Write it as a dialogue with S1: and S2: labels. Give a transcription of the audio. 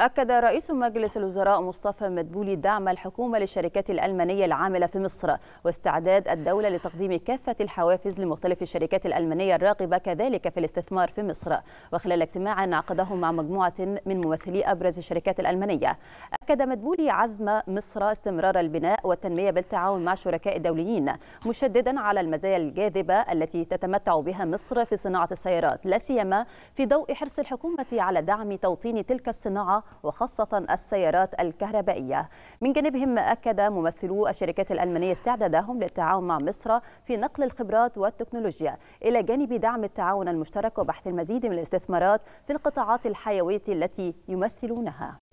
S1: أكد رئيس مجلس الوزراء مصطفى مدبولي دعم الحكومة للشركات الألمانية العاملة في مصر واستعداد الدولة لتقديم كافة الحوافز لمختلف الشركات الألمانية الراغبة كذلك في الاستثمار في مصر وخلال اجتماع عقده مع مجموعة من ممثلي أبرز الشركات الألمانية أكد مدبولي عزم مصر استمرار البناء والتنمية بالتعاون مع شركاء دوليين مشددا على المزايا الجاذبة التي تتمتع بها مصر في صناعة السيارات لا سيما في ضوء حرص الحكومة على دعم توطين تلك الصناعة وخاصة السيارات الكهربائية من جانبهم أكد ممثلو الشركات الألمانية استعدادهم للتعاون مع مصر في نقل الخبرات والتكنولوجيا إلى جانب دعم التعاون المشترك وبحث المزيد من الاستثمارات في القطاعات الحيوية التي يمثلونها